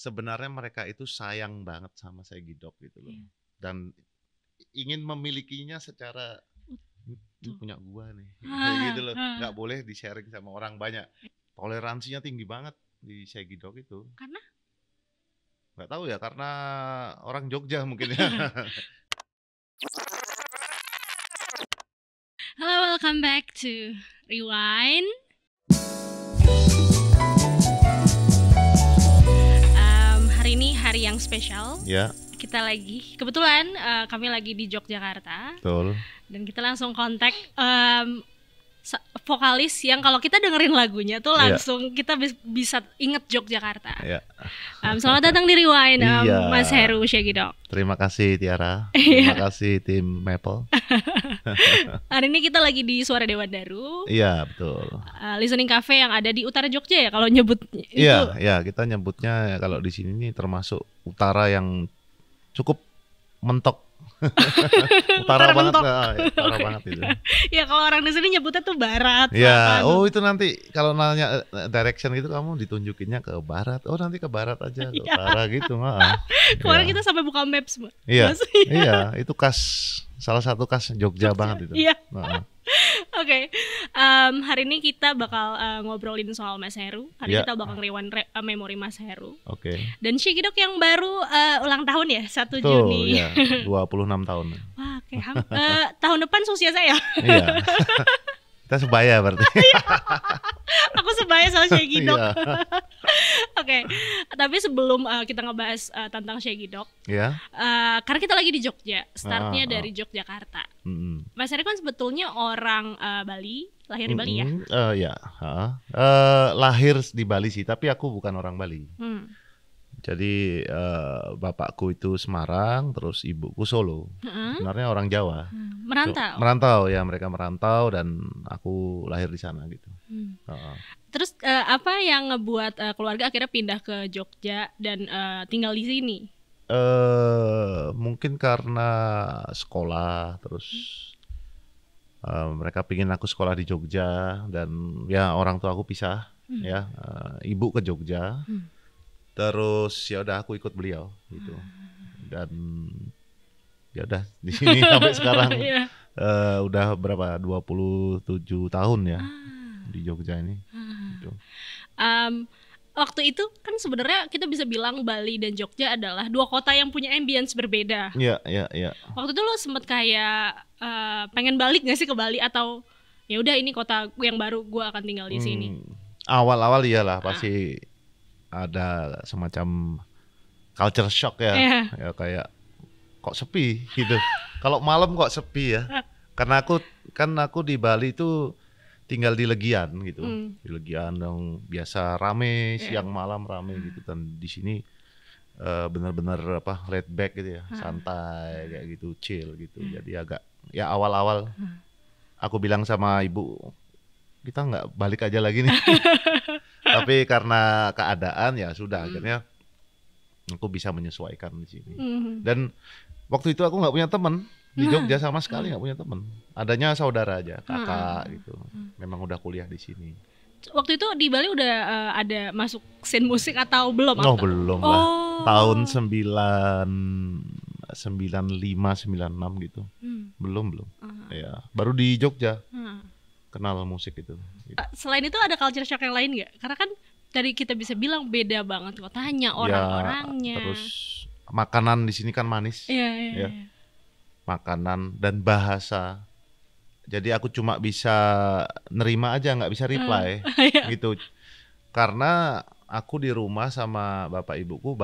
sebenarnya mereka itu sayang banget sama saya Gidok gitu loh. Yeah. Dan ingin memilikinya secara ini punya gua nih. Kayak gitu, gitu loh. nggak boleh di-sharing sama orang banyak. Toleransinya tinggi banget di saya Gidok itu. Karena nggak tahu ya karena orang Jogja mungkin ya. Halo, welcome back to Rewind. yang spesial. Ya. Kita lagi kebetulan uh, kami lagi di Yogyakarta. Betul. Dan kita langsung kontak um, vokalis yang kalau kita dengerin lagunya tuh iya. langsung ya. kita bis bisa inget Yogyakarta. Ya. Um, selamat datang di Rewind, um, ya. Mas Heru Syagidok. Terima kasih Tiara. Iya. Terima kasih tim Maple. Hari ini kita lagi di Suara Dewan Daru. Iya, betul. Uh, listening Cafe yang ada di utara Jogja ya kalau nyebut itu. Iya, iya, kita nyebutnya ya, kalau di sini ini termasuk utara yang cukup mentok utara, banget lah, ya, utara banget itu. ya kalau orang di sini nyebutnya tuh barat. Ya, oh itu nanti kalau nanya eh, direction gitu kamu ditunjukinnya ke barat. Oh nanti ke barat aja, ke iya. utara gitu. Nah. Kemarin iya. kita sampai buka maps, Iya, iya, itu khas salah satu khas Jogja, Jogja. banget itu. Iya. Nah okay. um, hari ini kita bakal uh, ngobrolin soal Mas Heru. Hari yeah. kita bakal ngeriwan re- uh, memori Mas Heru. Oke. Okay. Dan Shigidok yang baru uh, ulang tahun ya, 1 Tuh, Juni. Yeah. 26 tahun. Wah, kayak uh, tahun depan usia saya. Iya. Kita sebaya berarti. Iya. aku sebaya sama Shaggy iya. Dog. Oke, okay. tapi sebelum uh, kita ngebahas uh, tentang Shaggy Dog, yeah. Iya. uh, karena kita lagi di Jogja, startnya uh. dari Yogyakarta. Mm -hmm. Mas Eri kan sebetulnya orang uh, Bali, lahir di mm -hmm. Bali ya? Uh, ya, uh, lahir di Bali sih, tapi aku bukan orang Bali. Hmm. Jadi uh, bapakku itu Semarang, terus ibuku Solo. Mm-hmm. Sebenarnya orang Jawa. Mm. Merantau. So, merantau ya, mereka merantau dan aku lahir di sana gitu. Mm. uh Terus uh, apa yang ngebuat uh, keluarga akhirnya pindah ke Jogja dan uh, tinggal di sini? Uh, mungkin karena sekolah, terus uh, mereka pingin aku sekolah di Jogja dan ya orang tua aku pisah, mm. ya uh, ibu ke Jogja. Mm terus ya udah aku ikut beliau gitu ah. dan ya udah di sini sampai sekarang yeah. Iya. uh, udah berapa 27 tahun ya ah. di Jogja ini ah. gitu. um, waktu itu kan sebenarnya kita bisa bilang Bali dan Jogja adalah dua kota yang punya ambience berbeda. Iya, iya, iya. Waktu itu lo sempet kayak uh, pengen balik gak sih ke Bali atau ya udah ini kota yang baru gue akan tinggal di sini. Awal hmm, awal-awal iyalah pasti ah ada semacam culture shock ya, yeah. ya kayak kok sepi gitu. Kalau malam kok sepi ya, karena aku kan aku di Bali itu tinggal di Legian gitu, mm. di Legian yang biasa rame yeah. siang malam rame gitu dan di sini uh, benar-benar apa red back gitu ya, santai kayak gitu, chill gitu. Mm. Jadi agak ya awal-awal aku bilang sama ibu kita nggak balik aja lagi nih. tapi karena keadaan ya sudah hmm. akhirnya aku bisa menyesuaikan di sini hmm. dan waktu itu aku nggak punya teman di nah. Jogja sama sekali nggak punya teman adanya saudara aja hmm. kakak hmm. gitu memang udah kuliah di sini waktu itu di Bali udah uh, ada masuk scene musik atau belum? Oh, atau? belum lah. Oh. Tahun lima sembilan enam gitu. Hmm. Belum, belum. Uh ah. -huh. Ya, baru di Jogja kenal musik itu. Gitu. Ah, selain itu ada culture shock yang lain nggak? Karena kan dari kita bisa bilang beda banget kotanya, ya, orang-orangnya. Ya, terus makanan di sini kan manis. Iya, iya, ya. ya. Makanan dan bahasa. Jadi aku cuma bisa nerima aja, nggak bisa reply hmm. iya. gitu. Karena aku di rumah sama bapak ibuku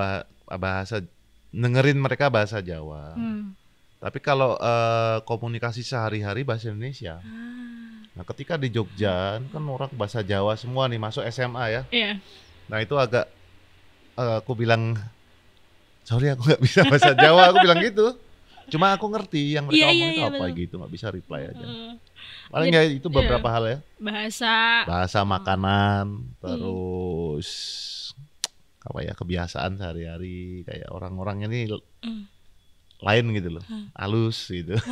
bahasa dengerin mereka bahasa Jawa. Hmm. Tapi kalau uh, komunikasi sehari-hari bahasa Indonesia. Ah Nah, ketika di Jogja kan orang bahasa Jawa semua nih masuk SMA ya. Iya. Nah, itu agak uh, aku bilang sorry aku nggak bisa bahasa Jawa, aku bilang gitu. Cuma aku ngerti yang mereka yeah, yeah, itu iya, apa betul. gitu, nggak bisa reply aja. Uh, ya itu beberapa yeah. hal ya. Bahasa. Bahasa makanan, uh, terus mm. apa ya kebiasaan sehari-hari kayak orang-orangnya nih uh, lain gitu loh, halus gitu.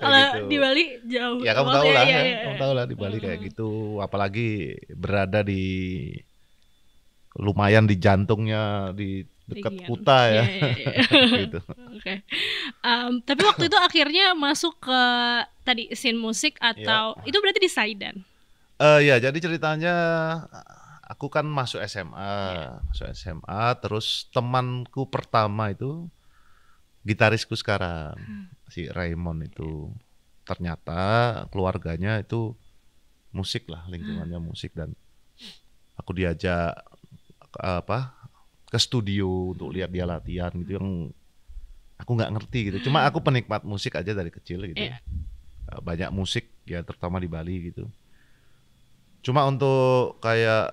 kalau gitu. di Bali jauh ya kamu tahu ya, lah ya, ya, ya. kamu tahu lah di Bali kayak hmm. gitu apalagi berada di lumayan di jantungnya di dekat Kuta ya, ya, ya, ya. gitu. Oke. Okay. Um, tapi waktu itu akhirnya masuk ke tadi scene musik atau ya. itu berarti di Saidan? Uh, ya, jadi ceritanya aku kan masuk SMA, ya. masuk SMA, terus temanku pertama itu gitarisku sekarang. Hmm si Raymond itu ternyata keluarganya itu musik lah lingkungannya hmm. musik dan aku diajak apa ke studio untuk lihat dia latihan gitu yang aku nggak ngerti gitu cuma aku hmm. penikmat musik aja dari kecil gitu yeah. Iya. banyak musik ya terutama di Bali gitu cuma untuk kayak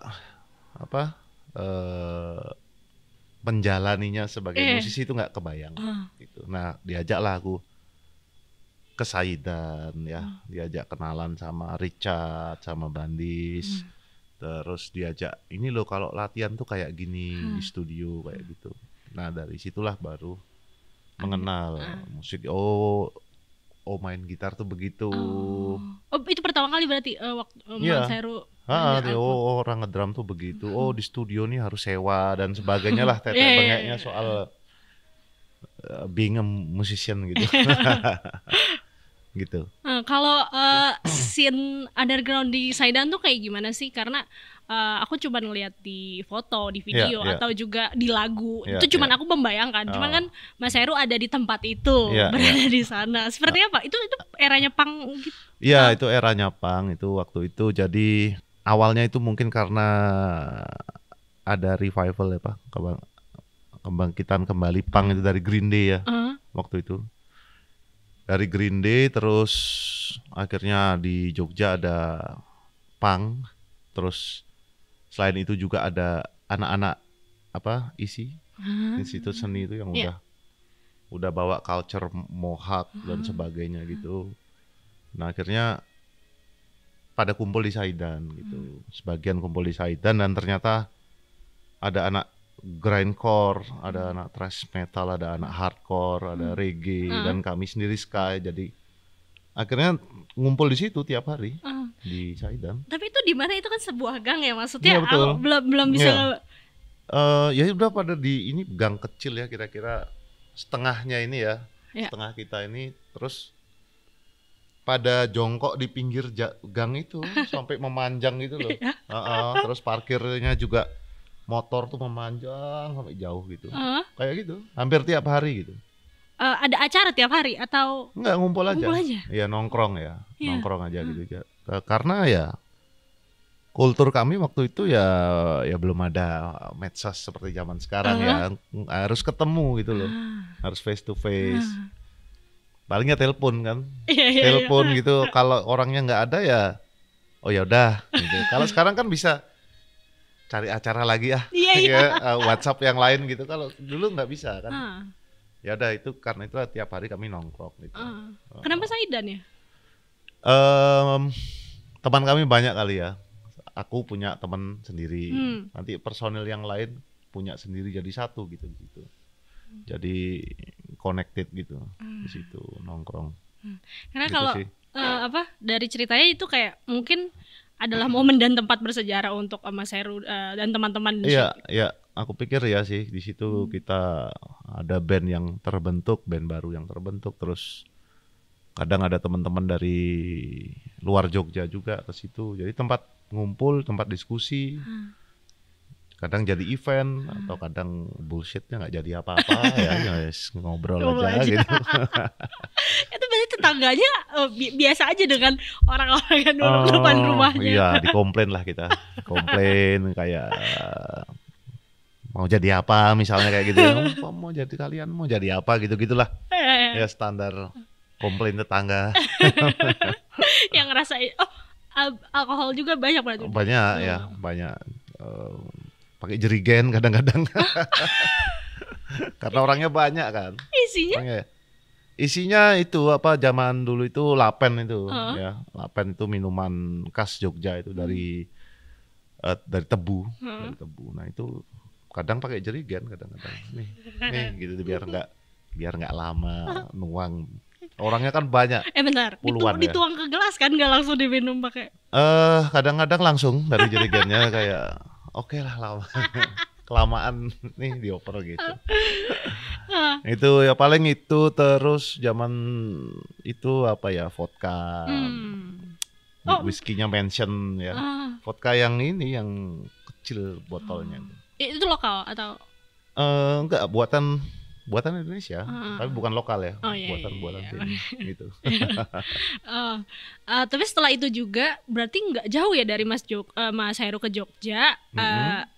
apa uh, menjalaninya sebagai yeah. musisi itu nggak kebayang uh. gitu nah diajaklah aku kesaidan ya hmm. diajak kenalan sama Richard sama Bandis hmm. terus diajak ini loh kalau latihan tuh kayak gini hmm. di studio kayak hmm. gitu nah dari situlah baru mengenal hmm. musik oh oh main gitar tuh begitu oh, oh itu pertama kali berarti uh, waktu yeah. Iya. Seru Ah, dia, oh, oh, orang ngedram tuh begitu. Hmm. Oh, di studio nih harus sewa dan sebagainya lah. Teteh yeah, yeah. soal uh, being a musician gitu. gitu. Nah, kalau uh, scene underground di Saidan tuh kayak gimana sih? Karena uh, aku cuma ngeliat di foto, di iya, video yeah, yeah. atau juga di lagu. Yeah, itu cuman yeah. aku membayangkan. Oh. Cuman kan Mas Heru ada di tempat itu, yeah, iya. berada yeah. di sana. Seperti ah. apa? Itu itu eranya pang gitu. Iya, yeah, itu eranya pang itu waktu itu. Jadi awalnya itu mungkin karena ada revival ya, Pak. kembang kembangkitan kembali pang itu dari Green Day ya. Uh Waktu itu dari Green Day terus akhirnya di Jogja ada Pang terus selain itu juga ada anak-anak apa isi hmm. institut seni itu yang yeah. udah udah bawa culture mohawk hmm. dan sebagainya gitu nah akhirnya pada kumpul di Saidan gitu hmm. sebagian kumpul di Saidan dan ternyata ada anak grindcore, ada hmm. anak thrash metal, ada anak hardcore, ada hmm. reggae uh. dan kami sendiri sky. Jadi akhirnya ngumpul di situ tiap hari uh. di Saidan. Tapi itu di mana itu kan sebuah gang ya maksudnya? Iya, betul. belum belum bisa. Iya. Uh, ya udah pada di ini gang kecil ya kira-kira setengahnya ini ya, ya. setengah kita ini terus pada jongkok di pinggir gang itu sampai memanjang gitu loh. uh -uh, terus parkirnya juga motor tuh memanjang sampai jauh gitu. Uh. Kayak gitu, hampir tiap hari gitu. Uh, ada acara tiap hari atau Enggak, ngumpul aja. Ngumpul aja. Iya, nongkrong ya. Yeah. Nongkrong aja uh. gitu. Eh, karena ya kultur kami waktu itu ya ya belum ada medsos seperti zaman sekarang uh. ya. Harus ketemu gitu loh. Uh. Harus face to face. Uh. Palingnya telepon kan. Yeah, yeah, iya. telepon yeah. gitu. Kalau orangnya nggak ada ya oh ya udah gitu. Kalau sekarang kan bisa cari acara lagi ah iya, ya, iya. uh, WhatsApp yang lain gitu kalau dulu nggak bisa kan uh. ya udah itu karena itu tiap hari kami nongkrong gitu uh. kenapa Saidan ya um, teman kami banyak kali ya aku punya teman sendiri hmm. nanti personil yang lain punya sendiri jadi satu gitu gitu jadi connected gitu hmm. di situ nongkrong hmm. karena gitu kalau uh, apa dari ceritanya itu kayak mungkin adalah momen dan tempat bersejarah untuk eh, Mas Heru uh, dan teman-teman. Iya, iya. Aku pikir ya sih di situ hmm. kita ada band yang terbentuk, band baru yang terbentuk terus kadang ada teman-teman dari luar Jogja juga ke situ. Jadi tempat ngumpul, tempat diskusi. Hmm. Kadang jadi event hmm. atau kadang bullshitnya nggak jadi apa-apa ya, ya ngobrol aja, aja gitu. Itu tetangganya uh, bi biasa aja dengan orang-orang yang di uh, oh, depan rumahnya. Iya, dikomplain lah kita. Komplain kayak mau jadi apa misalnya kayak gitu. Mau, mau jadi kalian mau jadi apa gitu-gitulah. Eh. ya standar komplain tetangga. yang ngerasa oh alkohol juga banyak berarti. Banyak hmm. ya, banyak. Uh, pakai jerigen kadang-kadang. Karena orangnya banyak kan. Isinya? Orangnya, Isinya itu apa zaman dulu itu lapen itu uh. ya. Lapen itu minuman khas Jogja itu hmm. dari hmm. uh, dari tebu, hmm. dari tebu. Nah, itu kadang pakai jerigen kadang-kadang. Nih, nih gitu biar enggak biar nggak lama nuang orangnya kan banyak eh benar puluhan ya. dituang ke gelas kan nggak langsung diminum pakai eh uh, kadang-kadang langsung dari jerigennya kayak oke okay lah lama kelamaan nih dioper gitu. itu ya paling itu terus zaman itu apa ya vodka. Hmm. Oh. Whiskinya mention ya. Uh. Vodka yang ini yang kecil botolnya. Uh. Itu lokal atau? uh, enggak buatan buatan Indonesia, uh. tapi bukan lokal ya. Oh, buatan iya, buatan iya, iya. Sini, iya. gitu. uh, uh, tapi setelah itu juga berarti enggak jauh ya dari Mas Jok uh, Mas Heru ke Jogja. Mm -hmm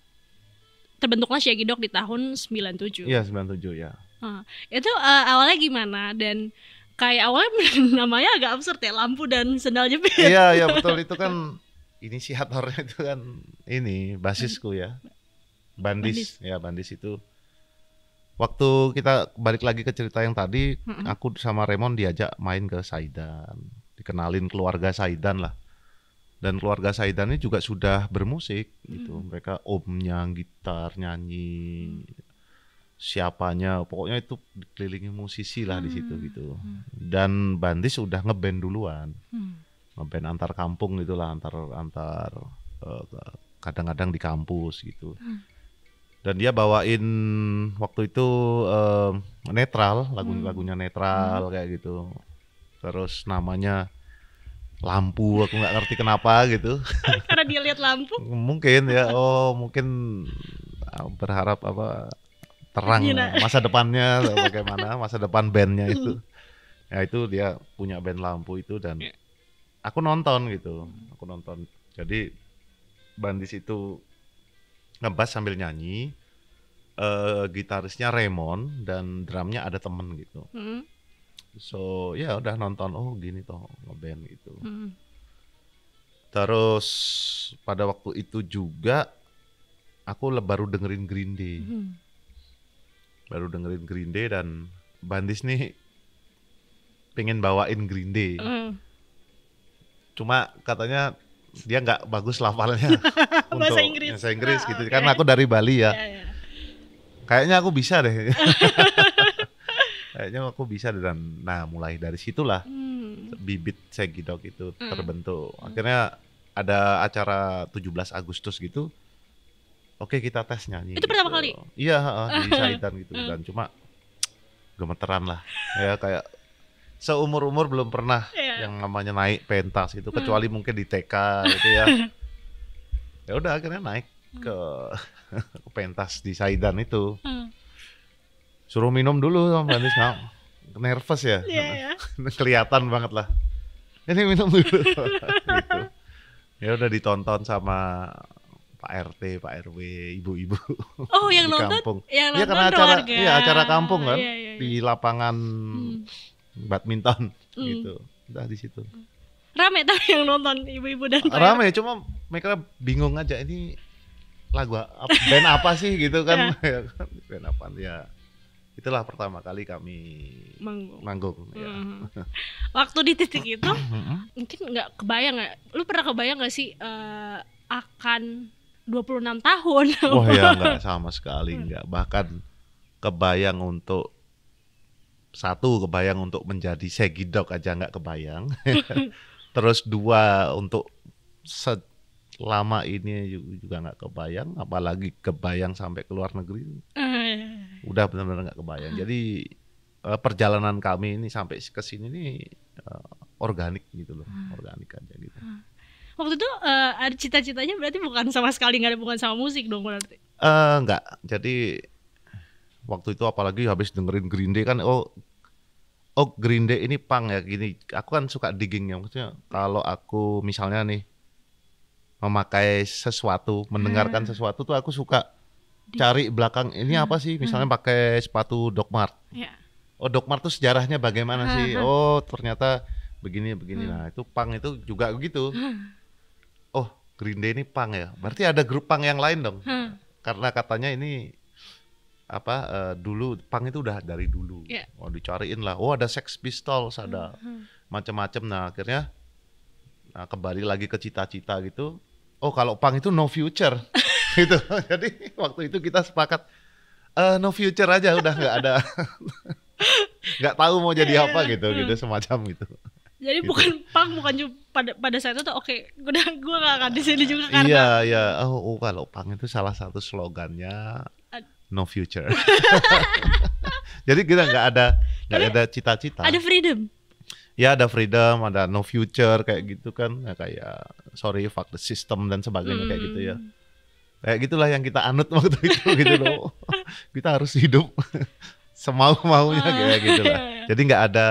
terbentuklah Shaggy Dog di tahun 97. Iya, 97 ya. Uh, itu uh, awalnya gimana dan kayak awalnya namanya agak absurd ya, lampu dan sendal jepit. Iya, iya betul itu kan ini inisiatornya itu kan ini basisku ya. Bandis, Bandis. ya Bandis itu waktu kita balik lagi ke cerita yang tadi, mm -hmm. aku sama Raymond diajak main ke Saidan, dikenalin keluarga Saidan lah dan keluarga Saidan ini juga sudah bermusik gitu. Hmm. Mereka omnya gitar, nyanyi, hmm. siapanya, pokoknya itu dikelilingi musisi lah hmm. di situ hmm. gitu. Dan Bandis sudah ngeband duluan, Hmm. ngeband antar kampung gitulah, antar antar eh, kadang-kadang uh, di kampus gitu. Dan dia bawain waktu itu uh, netral, lagu-lagunya netral hmm. kayak gitu. Terus namanya lampu aku nggak ngerti kenapa gitu karena dia lihat lampu mungkin ya oh mungkin ah, berharap apa terang Gina. masa depannya bagaimana masa depan bandnya hmm. itu ya itu dia punya band lampu itu dan ya. aku nonton gitu aku nonton jadi bandis itu ngebas sambil nyanyi uh, gitarisnya Raymond dan drumnya ada temen gitu hmm so ya udah nonton oh gini toh ngeband gitu hmm. terus pada waktu itu juga aku baru dengerin Green Day hmm. baru dengerin Green Day dan Bandis nih pengen bawain Green Day hmm. cuma katanya dia nggak bagus lafalnya untuk bahasa Inggris, bahasa Inggris oh, gitu. Okay. Ah, Karena aku dari Bali ya. Yeah, yeah. Kayaknya aku bisa deh. kayaknya aku bisa dan nah mulai dari situlah hmm. bibit segidok itu hmm. terbentuk hmm. akhirnya ada acara 17 Agustus gitu oke kita tes nyanyi itu gitu. pertama kali iya di Saitan gitu hmm. dan cuma gemeteran lah ya kayak seumur umur belum pernah yeah. yang namanya naik pentas itu kecuali hmm. mungkin di TK gitu ya ya udah akhirnya naik ke, hmm. pentas di Saidan itu hmm. Suruh minum dulu sama Mbak Andis. Nervous ya? yeah, iya. Kelihatan banget lah. Ini minum dulu. gitu. Ya udah ditonton sama Pak RT, Pak RW, ibu-ibu. Oh, yang nonton? Kampung. iya karena acara, keluarga. Iya, acara kampung kan. yeah, yeah, yeah. Di lapangan hmm. badminton hmm. gitu. Udah di situ. Rame tapi yang nonton ibu-ibu dan Pak Rame, cuma mereka bingung aja ini lagu apa, band apa sih gitu kan. yeah. band apa ya itulah pertama kali kami manggung. manggung ya. Mm-hmm. Waktu di titik itu mm-hmm. mungkin nggak kebayang ya. Lu pernah kebayang gak sih uh, akan 26 tahun? Wah ya nggak sama sekali hmm. nggak. Bahkan kebayang untuk satu kebayang untuk menjadi segidok aja nggak kebayang. Terus dua untuk selama ini juga nggak kebayang, apalagi kebayang sampai ke luar negeri. Uh udah benar-benar nggak kebayang. Hmm. Jadi eh, perjalanan kami ini sampai ke sini ini uh, eh, organik gitu loh, hmm. organik aja gitu. Hmm. Waktu itu uh, ada cita-citanya berarti bukan sama sekali nggak ada bukan sama musik dong berarti? Uh, nggak. jadi waktu itu apalagi habis dengerin Green Day kan oh oh Green Day ini pang ya gini. Aku kan suka digging ya maksudnya kalau aku misalnya nih memakai sesuatu, mendengarkan sesuatu tuh aku suka cari belakang ini hmm. apa sih? Misalnya hmm. pakai sepatu Doc Mart. Yeah. Oh, Doc Mart tuh sejarahnya bagaimana sih? Oh, ternyata begini begini hmm. nah itu pang itu juga gitu oh Green Day ini pang ya berarti ada grup pang yang lain dong hmm. karena katanya ini apa uh, dulu pang itu udah dari dulu yeah. oh dicariin lah oh ada Sex Pistols ada hmm, hmm. macam-macam nah akhirnya nah, kembali lagi ke cita-cita gitu oh kalau pang itu no future gitu. Jadi waktu itu kita sepakat uh, no future aja udah nggak ada nggak tahu mau jadi apa gitu hmm. gitu semacam gitu. Jadi gitu. bukan pang bukan pada pada saat itu oke okay, udah gue gak akan di sini juga karena Iya iya oh, oh kalau pang itu salah satu slogannya no future. jadi kita nggak ada nggak ada cita-cita. Ada freedom. Ya ada freedom, ada no future kayak gitu kan, ya, kayak sorry fuck the system dan sebagainya hmm. kayak gitu ya. Hmm kayak gitulah yang kita anut waktu itu gitu loh kita harus hidup semau maunya ah, kayak gitu lah iya, iya. jadi nggak ada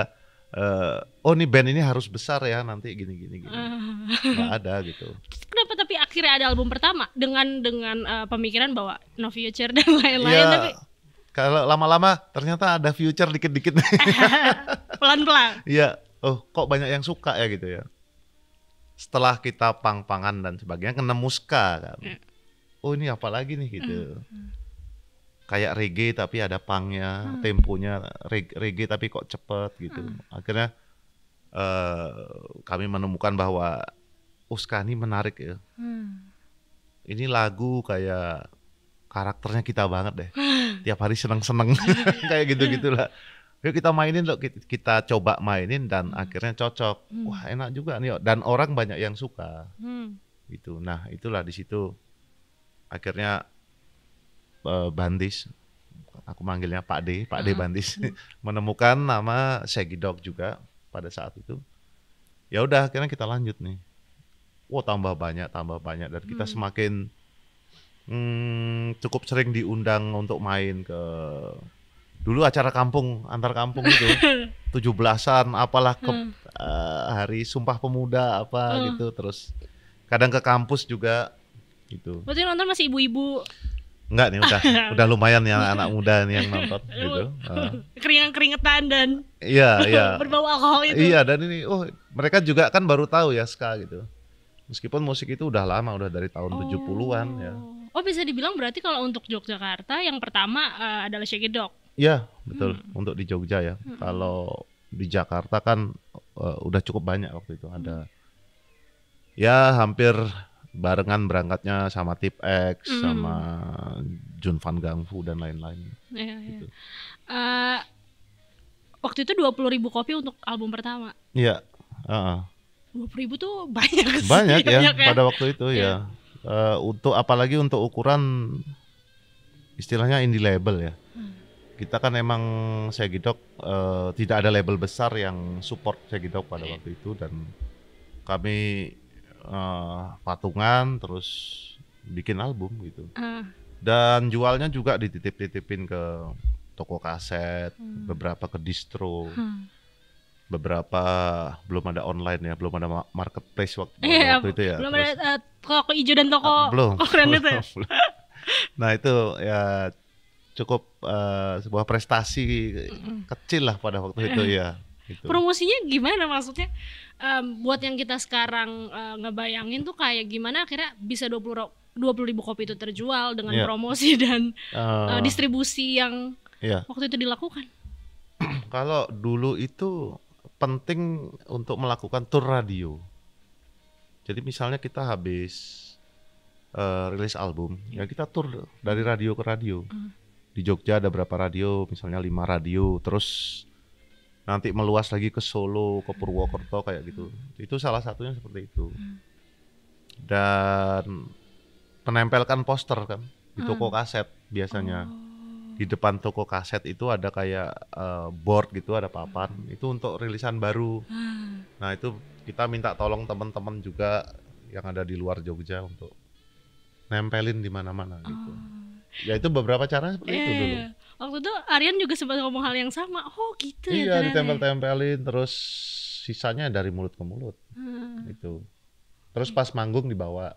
uh, oh nih band ini harus besar ya nanti gini gini gini ah. nggak ada gitu kenapa tapi akhirnya ada album pertama dengan dengan uh, pemikiran bahwa no future dan lain-lain ya, tapi kalau lama-lama ternyata ada future dikit-dikit pelan-pelan iya oh kok banyak yang suka ya gitu ya setelah kita pang-pangan dan sebagainya kena muska kan hmm oh ini apa lagi nih gitu. Mm. Kayak reggae tapi ada pangnya, mm. temponya reg reggae tapi kok cepet gitu. Mm. Akhirnya uh, kami menemukan bahwa Uska oh, ini menarik ya. Mm. Ini lagu kayak karakternya kita banget deh. Tiap hari seneng-seneng iya, iya, iya. kayak gitu-gitulah. Yuk kita mainin loh, kita coba mainin dan hmm. akhirnya cocok. Hmm. Wah enak juga nih dan orang banyak yang suka. Hmm. Gitu. Nah itulah di situ akhirnya uh, Bandis aku manggilnya Pak D, Pak D hmm. Bandis menemukan nama Dog juga pada saat itu. Ya udah akhirnya kita lanjut nih. Wow tambah banyak tambah banyak dan kita hmm. semakin hmm, cukup sering diundang untuk main ke dulu acara kampung antar kampung itu tujuh belasan apalah ke hmm. uh, hari sumpah pemuda apa hmm. gitu terus kadang ke kampus juga gitu. Berarti nonton masih ibu-ibu. Enggak nih udah udah lumayan ya anak muda nih yang nonton gitu. Uh. Keringan-keringetan dan eh, Iya, iya. berbau alkohol itu. Iya, dan ini oh mereka juga kan baru tahu ya ska gitu. Meskipun musik itu udah lama, udah dari tahun oh. 70-an ya. Oh, bisa dibilang berarti kalau untuk Yogyakarta yang pertama uh, adalah dog Iya, betul. Hmm. Untuk di Jogja ya. Hmm. Kalau di Jakarta kan uh, udah cukup banyak waktu itu ada hmm. ya hampir barengan berangkatnya sama Tip X, mm. sama Jun Van Gangfu dan lain-lain. Iya, iya. gitu. Uh, waktu itu dua puluh ribu kopi untuk album pertama. Iya. Uh Dua -uh. puluh ribu tuh banyak. Sih, banyak ya. ya. Pada waktu itu iya. ya. Uh, untuk apalagi untuk ukuran istilahnya indie label ya. Hmm. Kita kan emang Segidok uh, eh, tidak ada label besar yang support Segidok pada iya. waktu itu dan kami uh, patungan terus bikin album gitu uh. dan jualnya juga dititip-titipin ke toko kaset hmm. beberapa ke distro hmm. beberapa belum ada online ya belum ada marketplace waktu, yeah, waktu itu ya belum terus, ada uh, toko hijau dan toko uh, belum, belum, itu ya? nah itu ya cukup uh, sebuah prestasi mm -mm. kecil lah pada waktu itu ya Gitu. Promosinya gimana maksudnya? Um, buat yang kita sekarang uh, ngebayangin tuh kayak gimana akhirnya bisa dua puluh dua puluh ribu kopi itu terjual dengan yeah. promosi dan uh, uh, distribusi yang yeah. waktu itu dilakukan. Kalau dulu itu penting untuk melakukan tour radio. Jadi misalnya kita habis uh, rilis album, ya kita tour dari radio ke radio. Uh. Di Jogja ada berapa radio, misalnya lima radio, terus nanti meluas lagi ke Solo, ke Purwokerto kayak gitu. Itu salah satunya seperti itu. Hmm. Dan penempelkan poster kan di toko hmm. kaset biasanya. Oh. Di depan toko kaset itu ada kayak uh, board gitu, ada papan. Hmm. Itu untuk rilisan baru. Nah, itu kita minta tolong teman-teman juga yang ada di luar Jogja untuk nempelin di mana-mana gitu. Oh. Ya itu beberapa cara seperti itu iya, iya. dulu waktu itu Aryan juga sempat ngomong hal yang sama oh gitu iya, ya iya ya. ditempel-tempelin terus sisanya dari mulut ke mulut hmm. itu terus pas manggung dibawa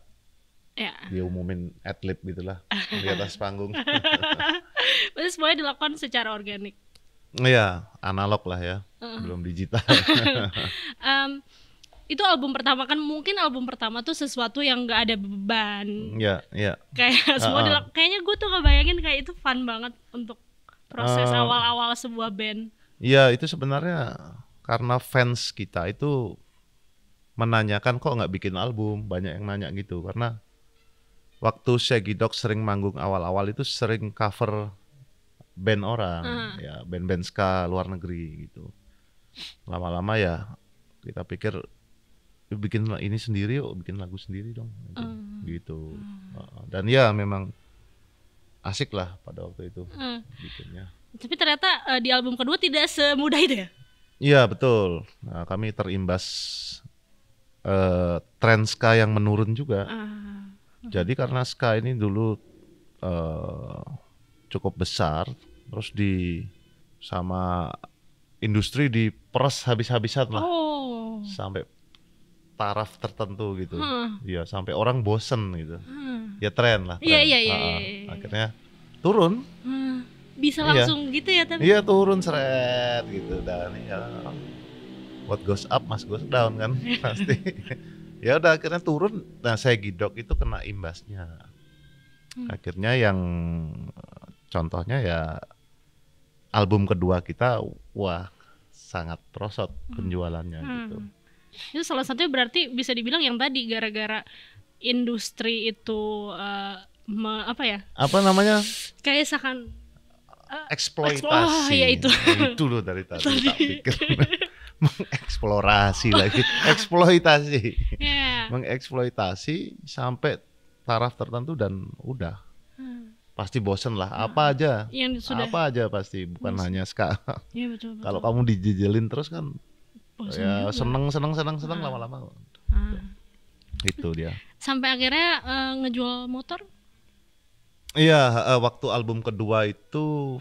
ya. dia umumin atlet gitulah di atas panggung berarti semuanya dilakukan secara organik Iya, analog lah ya, hmm. belum digital. um, itu album pertama kan mungkin album pertama tuh sesuatu yang gak ada beban. Iya, iya. Kayak semua uh -uh. kayaknya gue tuh kebayangin kayak itu fun banget untuk proses awal eh, awal-awal sebuah band Iya itu sebenarnya karena fans kita itu menanyakan kok nggak bikin album banyak yang nanya gitu karena waktu Shaggy Dog sering manggung awal-awal itu sering cover band orang uh. ya band-band ska luar negeri gitu lama-lama ya kita pikir bikin ini sendiri yuk bikin lagu sendiri dong gitu, uh. gitu. Uh. dan ya memang asik lah pada waktu itu hmm. bikinnya. Tapi ternyata uh, di album kedua tidak semudah itu ya? Iya betul. Nah, kami terimbas uh, tren ska yang menurun juga. Uh. Jadi karena ska ini dulu uh, cukup besar, terus di sama industri diperes habis-habisan lah. Oh. Sampai taraf tertentu gitu. Hmm. Ya sampai orang bosen gitu. Hmm. Ya tren lah. Iya iya iya, iya, iya iya. Akhirnya turun. Hmm. Bisa langsung gitu ya tapi. Iya turun seret gitu dan ya what goes up must goes down kan pasti. ya udah akhirnya turun. Nah saya gidok itu kena imbasnya. Hmm. Akhirnya yang contohnya ya album kedua kita wah sangat prosot hmm. penjualannya gitu. hmm. gitu itu salah satunya berarti bisa dibilang yang tadi gara-gara industri itu uh, me, apa ya apa namanya kayak seakan uh, eh, eksploitasi oh, ya itu nah, itu loh dari tadi, tadi. mengeksplorasi lagi eksploitasi yeah. mengeksploitasi sampai taraf tertentu dan udah hmm. pasti bosen lah apa hmm. aja yang sudah. apa aja pasti bukan Mas. hanya sekarang ya, kalau kamu dijejelin terus kan Oh, ya seneng seneng seneng seneng ah. lama-lama ah. itu dia sampai akhirnya uh, ngejual motor iya uh, waktu album kedua itu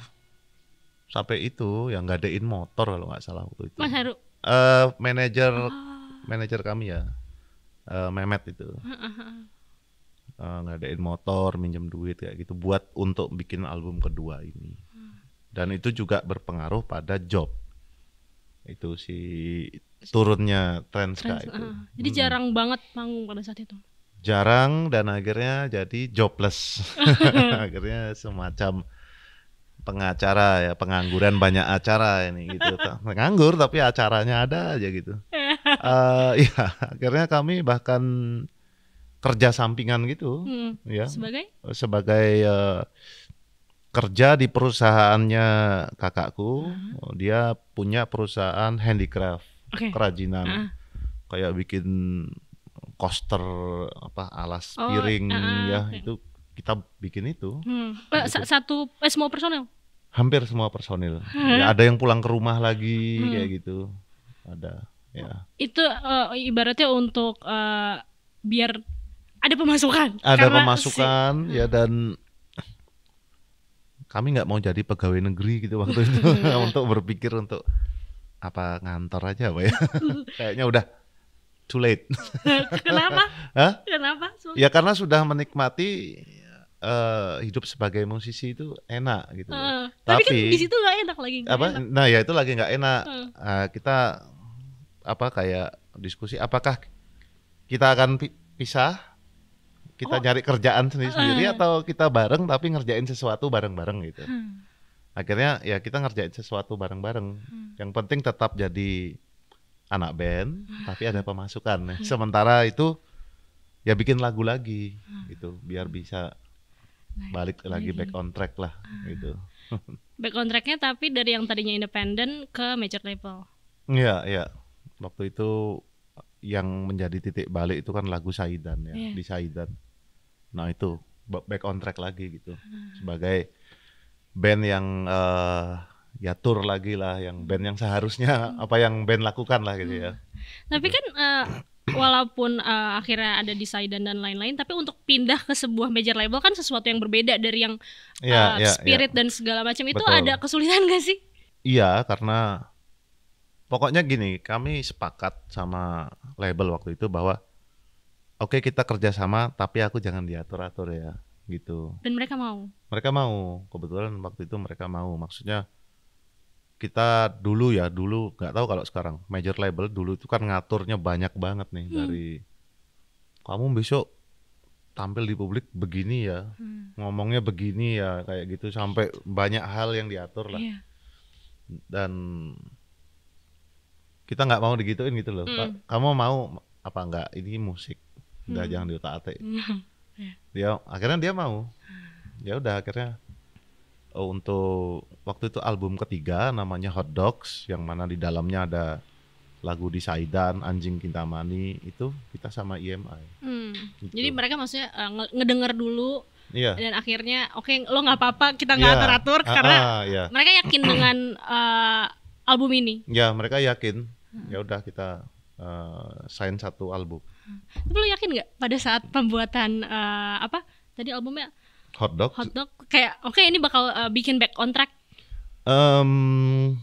sampai itu yang gadein motor kalau nggak salah waktu itu mas Haru uh, manajer oh. manajer kami ya uh, Mehmet itu uh, ngadain motor minjem duit kayak gitu buat untuk bikin album kedua ini hmm. dan itu juga berpengaruh pada job itu si turunnya tren Trans, itu. Uh, jadi hmm. jarang banget panggung pada saat itu. Jarang dan akhirnya jadi jobless. akhirnya semacam pengacara ya, pengangguran banyak acara ini gitu. Nganggur tapi acaranya ada aja gitu. uh, ya, akhirnya kami bahkan kerja sampingan gitu hmm, ya. Sebagai sebagai uh, kerja di perusahaannya kakakku, uh-huh. dia punya perusahaan handicraft, okay. kerajinan. Uh-huh. Kayak bikin coaster apa alas oh, piring uh-huh. ya, okay. itu kita bikin itu. Hmm. Gitu. Satu eh semua personil Hampir semua personil. uh-huh. Ya ada yang pulang ke rumah lagi hmm. kayak gitu. Ada ya. Oh, itu uh, ibaratnya untuk uh, biar ada pemasukan. Ada pemasukan si, ya dan kami nggak mau jadi pegawai negeri gitu waktu itu iya. untuk berpikir untuk apa ngantor aja apa ya kayaknya udah too late kenapa Hah? kenapa so ya karena sudah menikmati uh, hidup sebagai musisi itu enak gitu uh, tapi, tapi kan di situ nggak enak lagi gak apa enak. nah ya itu lagi nggak enak uh. Uh, kita apa kayak diskusi apakah kita akan pisah kita oh. nyari kerjaan sendiri-sendiri hmm. atau kita bareng tapi ngerjain sesuatu bareng-bareng gitu. Hmm. Akhirnya ya kita ngerjain sesuatu bareng-bareng. Hmm. Yang penting tetap jadi anak band hmm. tapi ada pemasukan. Hmm. Sementara itu ya bikin lagu lagi hmm. gitu biar bisa nah, balik lagi, lagi back on track lah hmm. gitu. back on tracknya tapi dari yang tadinya independen ke major label. Iya, iya. Waktu itu yang menjadi titik balik itu kan lagu Saidan ya, yeah. di Saidan. Nah itu back on track lagi gitu hmm. sebagai band yang uh, ya tour lagi lah yang hmm. band yang seharusnya hmm. apa yang band lakukan lah gitu ya. Tapi kan uh, walaupun uh, akhirnya ada Saidan dan lain-lain tapi untuk pindah ke sebuah major label kan sesuatu yang berbeda dari yang yeah, uh, ya, spirit ya. dan segala macam itu ada kesulitan gak sih? Iya, karena pokoknya gini, kami sepakat sama label waktu itu bahwa oke okay, kita kerjasama tapi aku jangan diatur atur ya gitu dan mereka mau mereka mau kebetulan waktu itu mereka mau maksudnya kita dulu ya dulu nggak tahu kalau sekarang major label dulu itu kan ngaturnya banyak banget nih hmm. dari kamu besok tampil di publik begini ya hmm. ngomongnya begini ya kayak gitu sampai banyak hal yang diatur lah yeah. dan kita nggak mau digituin gitu loh hmm. kamu mau apa nggak ini musik udah hmm. jangan ditaati atik, hmm. iya. dia akhirnya dia mau ya udah akhirnya oh, untuk waktu itu album ketiga namanya Hot Dogs yang mana di dalamnya ada lagu di Saidan Anjing Kintamani itu kita sama IMI e hmm. gitu. jadi mereka maksudnya uh, ngedenger dulu Iya. Dan akhirnya oke okay, lo nggak apa-apa kita nggak yeah. Iya. atur-atur ah, karena ah, yeah. mereka yakin dengan uh, album ini. Ya, mereka yakin. Hmm. Ya udah kita uh, sign satu album. Tapi lu yakin gak pada saat pembuatan uh, apa tadi albumnya hot dog hot dog kayak oke okay, ini bakal uh, bikin back on track. Um,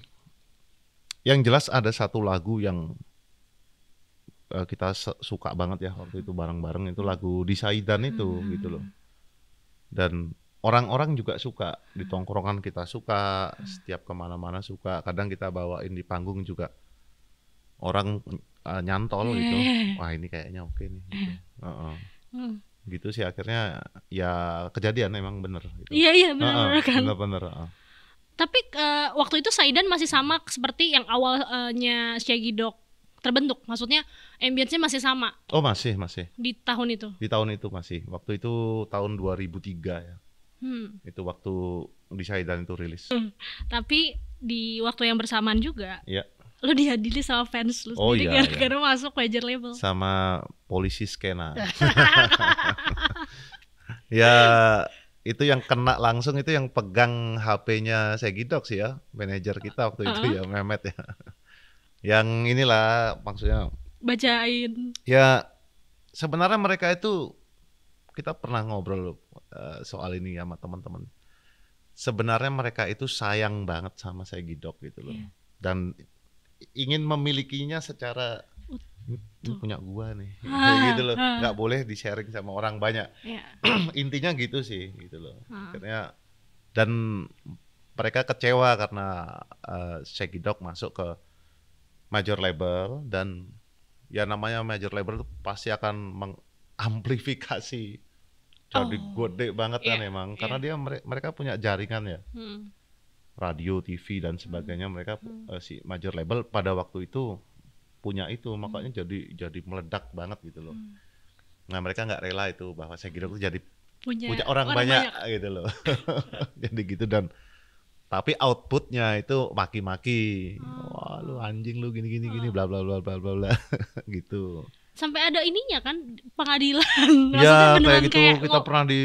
yang jelas ada satu lagu yang uh, kita suka banget ya waktu itu bareng-bareng itu hmm. lagu di Saidan itu hmm. gitu loh. Dan orang-orang juga suka di tongkrongan kita suka, hmm. setiap kemana-mana suka. Kadang kita bawain di panggung juga orang uh, nyantol gitu iya. wah ini kayaknya oke nih gitu. uh -uh. Hmm. gitu sih akhirnya ya kejadian emang bener gitu. iya iya bener-bener uh bener kan bener-bener uh tapi uh, waktu itu Saidan masih sama seperti yang awalnya Shaggy Dog terbentuk maksudnya ambience-nya masih sama oh masih masih di tahun itu di tahun itu masih waktu itu tahun 2003 ya hmm. itu waktu di Saidan itu rilis hmm. tapi di waktu yang bersamaan juga ya lu diadili sama fans lu oh, sendiri iya, gara-gara iya. masuk major label sama polisi skena ya itu yang kena langsung itu yang pegang HP-nya Segidok sih ya manajer kita waktu uh, itu ya Mehmet ya yang inilah maksudnya bacain ya sebenarnya mereka itu kita pernah ngobrol uh, soal ini ya sama teman-teman sebenarnya mereka itu sayang banget sama Segidok gitu loh yeah. dan ingin memilikinya secara hmm, punya gua nih ah, kayak gitu loh ah. boleh di sharing sama orang banyak yeah. Iya. intinya gitu sih gitu loh ah. dan mereka kecewa karena uh, Dog masuk ke major label dan ya namanya major label itu pasti akan mengamplifikasi jadi oh. gede banget yeah, kan iya, emang yeah. karena dia mereka punya jaringan ya hmm radio, TV dan sebagainya hmm. mereka hmm. Uh, si major label pada waktu itu punya itu hmm. makanya jadi jadi meledak banget gitu loh. Hmm. Nah mereka nggak rela itu bahwa saya kira itu jadi punya, punya orang, orang banyak, banyak gitu loh. jadi gitu dan tapi outputnya itu maki-maki. Hmm. Wah lu anjing lu gini gini hmm. gini bla bla bla bla bla bla gitu. Sampai ada ininya kan pengadilan. ya kayak gitu kayak kita pernah di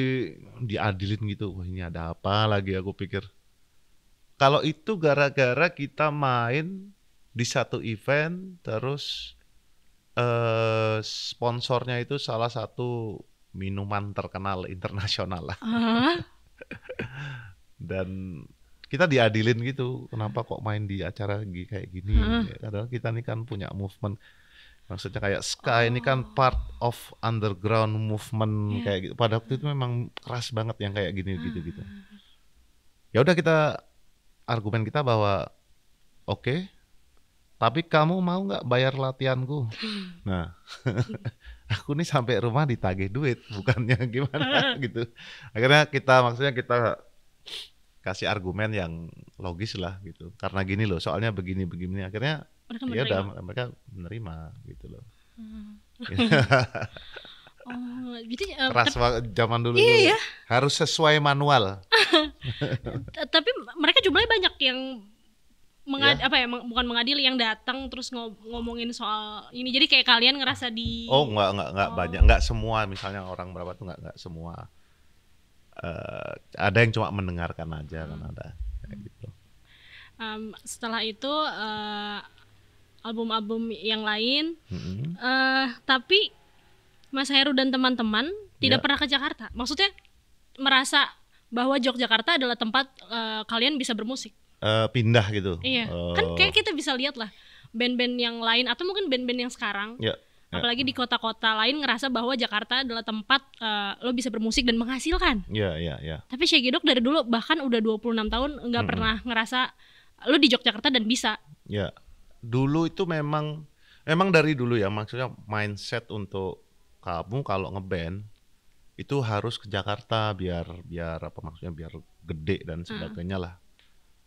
diadilin gitu. Wah ini ada apa lagi aku pikir kalau itu gara-gara kita main di satu event terus eh, sponsornya itu salah satu minuman terkenal internasional lah. Uh-huh. Dan kita diadilin gitu, kenapa kok main di acara kayak gini? Uh-huh. Padahal kita ini kan punya movement maksudnya kayak Sky oh. ini kan oh. part of underground movement yeah. kayak gitu. Pada waktu itu memang keras banget yang kayak gini gitu-gitu. Uh. Ya udah kita argumen kita bahwa oke okay, tapi kamu mau nggak bayar latihanku nah aku nih sampai rumah ditagih duit bukannya gimana gitu akhirnya kita maksudnya kita kasih argumen yang logis lah gitu karena gini loh soalnya begini begini akhirnya mereka ya udah mereka menerima gitu loh hmm. ya. Oh, jadi uh, zaman dulu. Iya, iya. Harus sesuai manual. tapi mereka jumlahnya banyak yang mengad yeah. apa ya bukan mengadili yang datang terus ngomongin soal ini jadi kayak kalian ngerasa di oh nggak nggak nggak oh. banyak nggak semua misalnya orang berapa tuh nggak nggak semua uh, ada yang cuma mendengarkan aja kan hmm. kan ada kayak gitu um, setelah itu eh, album-album uh, yang lain mm -hmm. uh, tapi Mas Heru dan teman-teman tidak ya. pernah ke Jakarta. Maksudnya merasa bahwa Yogyakarta adalah tempat uh, kalian bisa bermusik. Uh, pindah gitu. Iya. Uh. Kan kayak kita bisa lihat lah band-band yang lain atau mungkin band-band yang sekarang. Ya. ya. Apalagi di kota-kota lain ngerasa bahwa Jakarta adalah tempat uh, lo bisa bermusik dan menghasilkan. Iya, iya, iya. Tapi Shaggy Dog dari dulu bahkan udah 26 tahun nggak mm -hmm. pernah ngerasa lo di Yogyakarta dan bisa. Iya. Dulu itu memang memang dari dulu ya maksudnya mindset untuk kamu kalau ngeband itu harus ke Jakarta biar biar apa maksudnya biar gede dan hmm. sebagainya lah.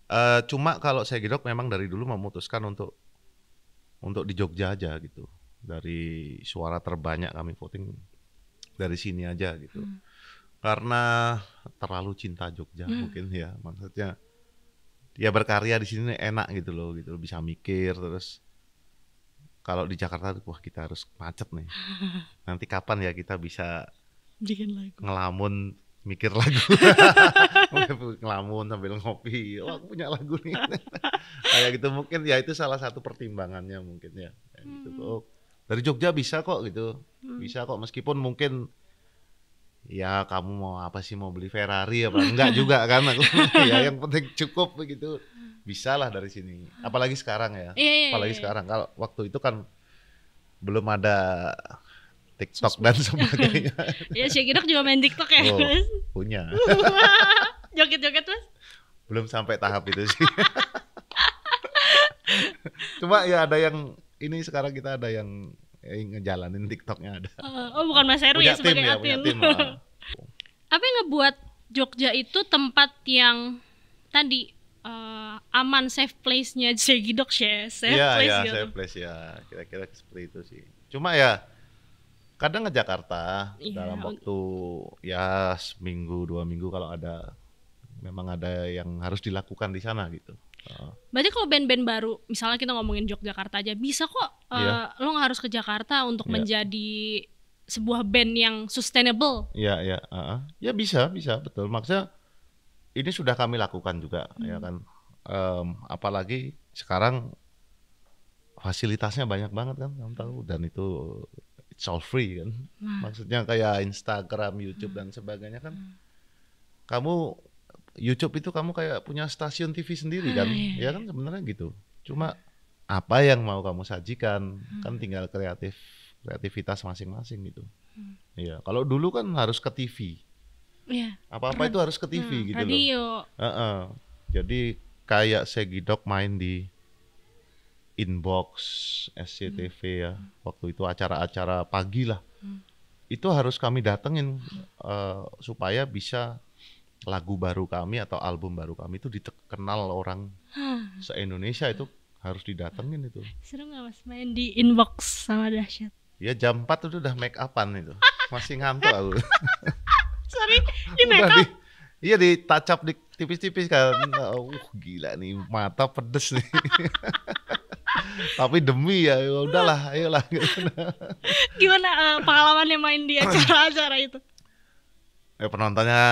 Uh, cuma kalau saya gedok memang dari dulu memutuskan untuk untuk di Jogja aja gitu. Dari suara terbanyak kami voting dari sini aja gitu. Hmm. Karena terlalu cinta Jogja hmm. mungkin ya maksudnya ya berkarya di sini enak gitu loh gitu loh bisa mikir terus kalau di Jakarta wah kita harus macet nih nanti kapan ya kita bisa bikin lagu ngelamun mikir lagu ngelamun sambil ngopi oh aku punya lagu nih kayak gitu mungkin ya itu salah satu pertimbangannya mungkin ya kayak gitu hmm. oh, dari Jogja bisa kok gitu hmm. bisa kok meskipun mungkin ya kamu mau apa sih mau beli Ferrari apa enggak juga kan aku ya yang penting cukup begitu bisa lah dari sini. Hmm. Apalagi sekarang ya. Iya, iya, Apalagi iya, sekarang. Kalau waktu itu kan belum ada TikTok dan sebagainya. ya Shagidok juga main TikTok ya, oh, Punya. Joget-joget, Mas? Belum sampai tahap itu sih. Cuma ya ada yang ini sekarang kita ada yang eh, ngejalanin TikToknya ada. Oh, oh bukan Mas Heru ya, punya ya sebagai tim, ya, punya tim. Ah. Apa yang ngebuat Jogja itu tempat yang tadi aman safe place-nya Shaggy dog ya safe yeah, place yeah, gitu. safe place ya kira-kira seperti itu sih cuma ya kadang ke Jakarta yeah. dalam waktu ya seminggu dua minggu kalau ada memang ada yang harus dilakukan di sana gitu. Uh. Berarti kalau band-band baru, misalnya kita ngomongin Yogyakarta aja, bisa kok yeah. Iya. lo gak harus ke Jakarta untuk yeah. menjadi sebuah band yang sustainable. Iya, yeah, iya, yeah, uh -huh. ya bisa, bisa, betul. Maksudnya ini sudah kami lakukan juga, ya hmm. ya kan um, apalagi sekarang fasilitasnya banyak banget kan kamu tahu dan itu it's all free kan nah. maksudnya kayak Instagram YouTube hmm. dan sebagainya kan hmm. kamu YouTube itu kamu kayak punya stasiun TV sendiri ah, kan iya, ya iya. kan sebenarnya gitu cuma apa yang mau kamu sajikan kan hmm. kan tinggal kreatif kreativitas masing-masing gitu hmm. ya kalau dulu kan harus ke TV iya, apa-apa itu harus ke TV hmm, gitu radio. loh uh-uh. jadi kayak Segidok main di Inbox SCTV hmm. ya waktu itu acara-acara pagi lah hmm. itu harus kami datengin uh, supaya bisa lagu baru kami atau album baru kami itu dikenal orang se Indonesia itu harus didatengin itu seru gak mas main di inbox sama dahsyat ya jam 4 itu udah make upan itu masih ngantuk aku sorry di make up Iya di up di tipis-tipis kan. Uh, gila nih mata pedes nih. Tapi demi ya, ya udahlah, ayolah. Gimana uh, pengalamannya main di acara-acara itu? Eh penontonnya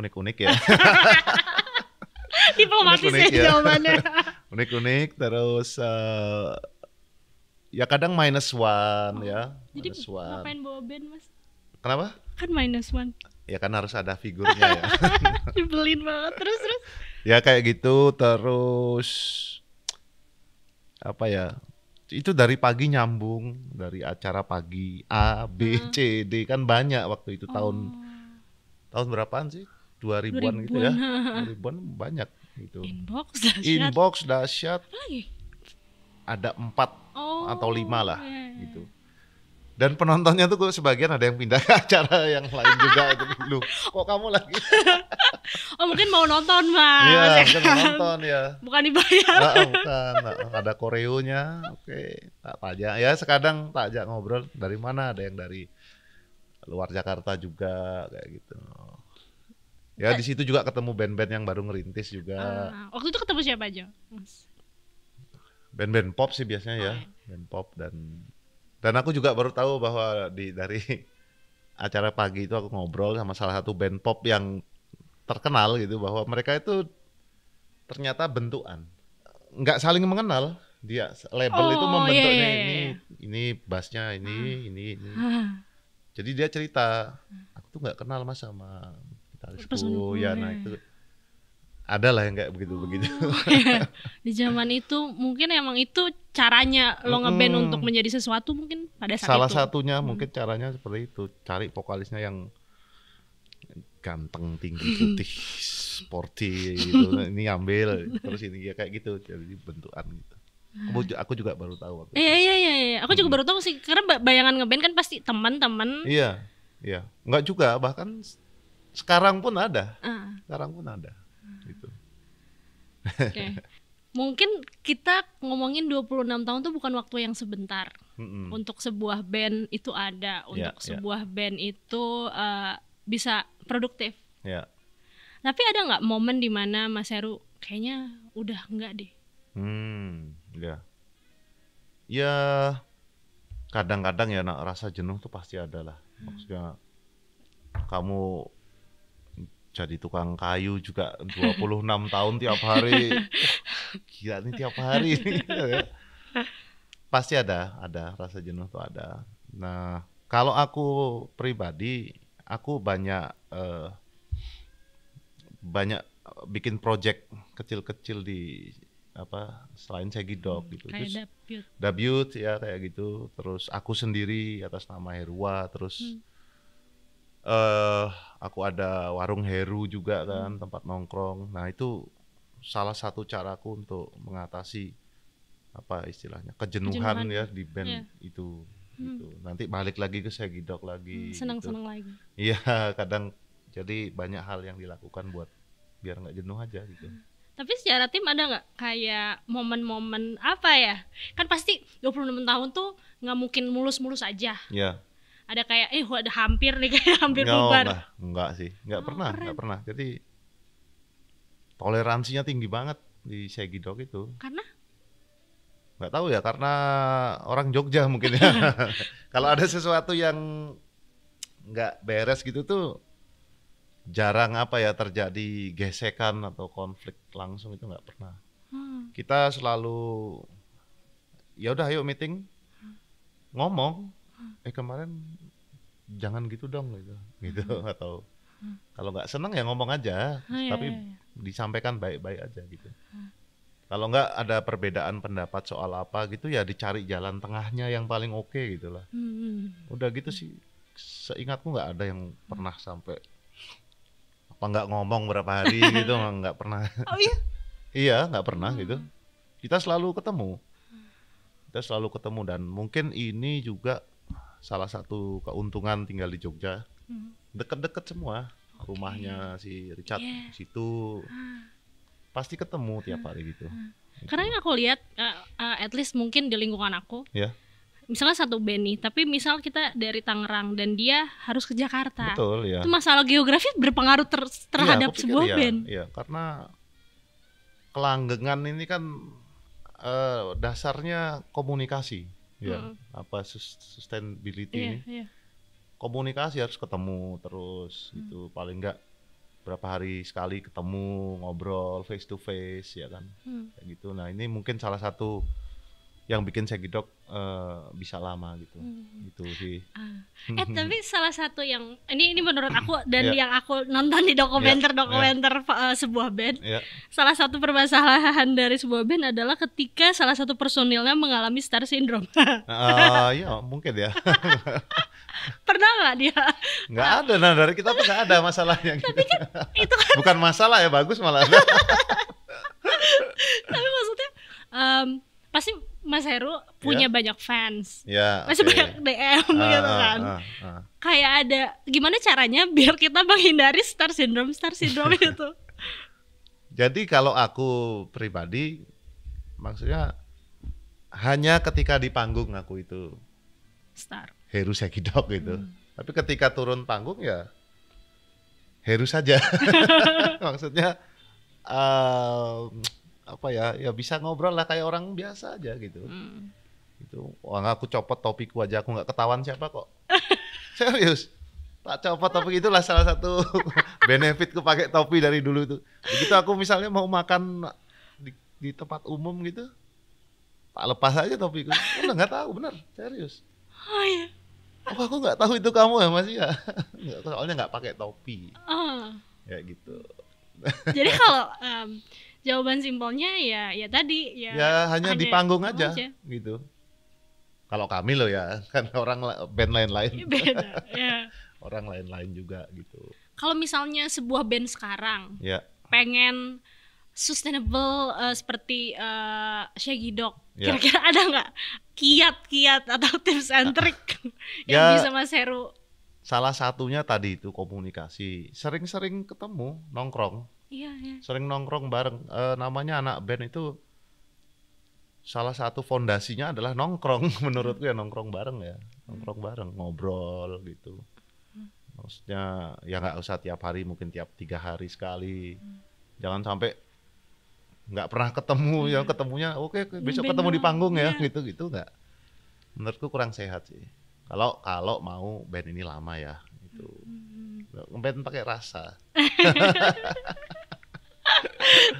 unik-unik ya. Diplomatis unik -unik ya, ya, jawabannya. unik-unik terus uh, ya kadang minus one oh. ya. Jadi minus one. ngapain bawa band mas? Kenapa? Kan minus one ya kan harus ada figurnya ya. Dibelin banget terus terus. Ya kayak gitu terus apa ya? Itu dari pagi nyambung dari acara pagi A B hmm. C D kan banyak waktu itu oh. tahun tahun berapaan sih? 2000-an, 2000 gitu ya. 2000-an banyak gitu. Inbox dahsyat. Inbox dahsyat. Ada empat oh, atau lima lah okay. Iya, iya, iya. gitu dan penontonnya tuh gue sebagian ada yang pindah ke acara yang lain juga dulu. kok kamu lagi oh mungkin mau nonton mas iya ya mungkin mau kan? nonton ya bukan dibayar nah, oh, bukan nah, ada koreonya oke okay. tak aja. ya sekadang tak aja ngobrol dari mana ada yang dari luar Jakarta juga kayak gitu ya di eh. situ juga ketemu band-band yang baru ngerintis juga uh, waktu itu ketemu siapa aja band-band pop sih biasanya ya. oh. ya band pop dan dan aku juga baru tahu bahwa di dari acara pagi itu aku ngobrol sama salah satu band pop yang terkenal gitu bahwa mereka itu ternyata bentukan. Nggak saling mengenal. Dia label oh, itu membentuknya yeah, yeah, yeah. ini iya, iya. ini bassnya ini hmm. ini ini. Hmm. Jadi dia cerita, aku tuh nggak kenal Mas sama gitarisku ya nah itu iya ada lah yang kayak begitu begitu di zaman itu mungkin emang itu caranya lo ngeband hmm. untuk menjadi sesuatu mungkin pada saat salah itu. satunya hmm. mungkin caranya seperti itu cari vokalisnya yang ganteng tinggi putih sporty gitu ini ambil terus ini ya kayak gitu jadi bentukan gitu aku, aku juga baru tahu waktu iya iya, iya iya aku juga hmm. baru tahu sih karena bayangan ngeband kan pasti teman-teman iya iya nggak juga bahkan sekarang pun ada uh. sekarang pun ada Okay. Mungkin kita ngomongin 26 tahun tuh bukan waktu yang sebentar. Mm-hmm. Untuk sebuah band itu ada, ya, untuk yeah, sebuah yeah. band itu uh, bisa produktif. Yeah. Tapi ada nggak momen dimana Mas Heru kayaknya udah nggak deh? Hmm, ya. Ya, kadang-kadang ya nak rasa jenuh tuh pasti ada lah. Hmm. Maksudnya hmm. kamu jadi tukang kayu juga 26 tahun tiap hari. Gila nih tiap hari. Pasti ada, ada rasa jenuh tuh ada. Nah, kalau aku pribadi, aku banyak uh, banyak eh, bikin project kecil-kecil di apa selain segi hmm, gitu terus debut. debut ya kayak gitu terus aku sendiri atas nama Herwa terus hmm uh, aku ada warung Heru juga hmm. kan hmm. tempat nongkrong. Nah itu salah satu caraku untuk mengatasi apa istilahnya kejenuhan, kejenuhan. ya di band yeah. itu. Hmm. Gitu. Nanti balik lagi ke Segidok lagi. Hmm, Senang-senang gitu. lagi. Iya kadang jadi banyak hal yang dilakukan buat biar nggak jenuh aja gitu. Hmm. Tapi secara tim ada nggak kayak momen-momen apa ya? Kan pasti 26 tahun tuh nggak mungkin mulus-mulus aja. Iya. Yeah ada kayak eh ada hampir nih kayak hampir nggak, bubar enggak, enggak sih enggak oh, pernah keren. enggak pernah jadi toleransinya tinggi banget di Segidok itu karena Enggak tahu ya karena orang Jogja mungkin ya kalau ada sesuatu yang enggak beres gitu tuh jarang apa ya terjadi gesekan atau konflik langsung itu enggak pernah hmm. kita selalu ya udah ayo meeting hmm. ngomong eh kemarin jangan gitu dong gitu hmm. gitu hmm. atau hmm. kalau nggak seneng ya ngomong aja hmm, tapi iya, iya. disampaikan baik-baik aja gitu hmm. kalau nggak ada perbedaan pendapat soal apa gitu ya dicari jalan tengahnya yang paling oke okay gitu hmm. udah gitu sih seingatku nggak ada yang pernah sampai apa nggak ngomong berapa hari gitu nggak pernah oh, iya iya nggak pernah hmm. gitu kita selalu ketemu kita selalu ketemu dan mungkin ini juga salah satu keuntungan tinggal di Jogja hmm. deket-deket semua okay. rumahnya si Richard yeah. situ hmm. pasti ketemu tiap hari gitu hmm. karena yang aku lihat uh, uh, at least mungkin di lingkungan aku yeah misalnya satu band nih, tapi misal kita dari Tangerang dan dia harus ke Jakarta. Betul, yeah. Itu masalah geografis berpengaruh ter terhadap yeah, sebuah ya, band. Iya, iya, karena kelanggengan ini kan uh, dasarnya komunikasi ya uh. apa sustainability yeah, ini yeah. komunikasi harus ketemu terus hmm. itu paling enggak berapa hari sekali ketemu ngobrol face to face ya kan hmm. kayak gitu nah ini mungkin salah satu yang bikin Sekidok uh, eh, bisa lama gitu. Hmm. Itu sih. Uh. Eh tapi salah satu yang ini ini menurut aku dan yeah. yang aku nonton di dokumenter yeah. Iya. dokumenter yeah. Uh, sebuah band. Yeah. Salah satu permasalahan dari sebuah band adalah ketika salah satu personilnya mengalami star syndrome. uh, ya mungkin ya. Pernah nggak dia? Nggak ada nah dari kita tuh nggak ada masalahnya. Gitu. tapi kan itu kan bukan masalah ya bagus malah. tapi maksudnya um, pasti Mas Heru ya. punya yeah. banyak fans, yeah, masih okay. banyak DM ah, gitu ah, kan. Ah, ah, Kayak ada gimana caranya biar kita menghindari star syndrome, star syndrome itu. Jadi kalau aku pribadi, maksudnya hanya ketika di panggung aku itu star. Heru Sekidok gitu. Hmm. Tapi ketika turun panggung ya Heru saja. maksudnya. Uh, apa ya ya bisa ngobrol lah kayak orang biasa aja gitu hmm. itu orang aku copot topiku aja aku nggak ketahuan siapa kok serius tak copot topi itulah salah satu benefit benefitku pakai topi dari dulu itu begitu aku misalnya mau makan di, di tempat umum gitu tak lepas aja topiku udah nggak tahu bener serius oh, iya. oh aku nggak tahu itu kamu ya masih ya soalnya nggak pakai topi uh. ya gitu jadi kalau um, jawaban simpelnya ya ya tadi ya ya hanya, di panggung aja, aja. gitu kalau kami loh ya kan orang band lain-lain iya, ya orang lain-lain juga gitu kalau misalnya sebuah band sekarang ya. pengen sustainable uh, seperti uh, Shaggy Dog ya. kira-kira ada nggak kiat-kiat atau tips and trick ya. yang ya, bisa Mas Heru salah satunya tadi itu komunikasi sering-sering ketemu nongkrong Iya, iya, Sering nongkrong bareng. E, namanya anak band itu salah satu fondasinya adalah nongkrong menurutku ya nongkrong bareng ya. Nongkrong bareng, ngobrol gitu. Maksudnya ya nggak usah tiap hari, mungkin tiap tiga hari sekali. Jangan sampai nggak pernah ketemu ya ketemunya oke okay, besok ketemu di panggung ya iya. gitu gitu nggak menurutku kurang sehat sih kalau kalau mau band ini lama ya itu hmm. band pakai rasa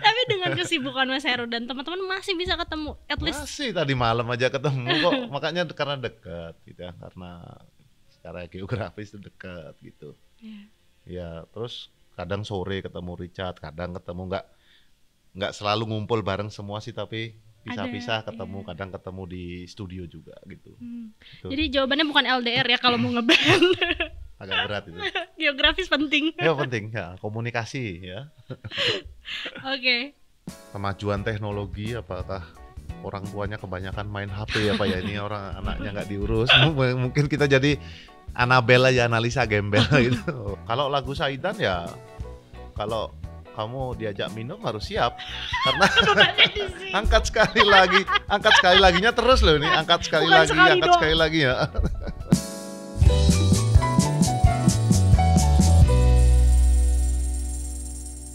Tapi dengan kesibukan Mas Heru dan teman-teman masih bisa ketemu at least. Masih tadi malam aja ketemu kok. Makanya karena dekat gitu ya, karena secara geografis itu dekat gitu. Yeah. Ya, iya, terus kadang sore ketemu Richard, kadang ketemu nggak nggak selalu ngumpul bareng semua sih tapi pisah-pisah ketemu iya. kadang ketemu di studio juga gitu. Hmm. gitu. Jadi jawabannya bukan LDR ya kalau mau ngeband. Agak berat itu. Geografis penting. Ya penting ya, komunikasi ya. Oke. Kemajuan teknologi apakah orang tuanya kebanyakan main HP ya Pak ya ini orang anaknya nggak diurus M mungkin kita jadi Anabella ya analisa gembel gitu. kalau lagu Saidan ya kalau kamu diajak minum harus siap karena angkat sekali lagi, angkat sekali laginya terus loh ini, angkat sekali Bukan lagi, sekali angkat dong. sekali lagi ya.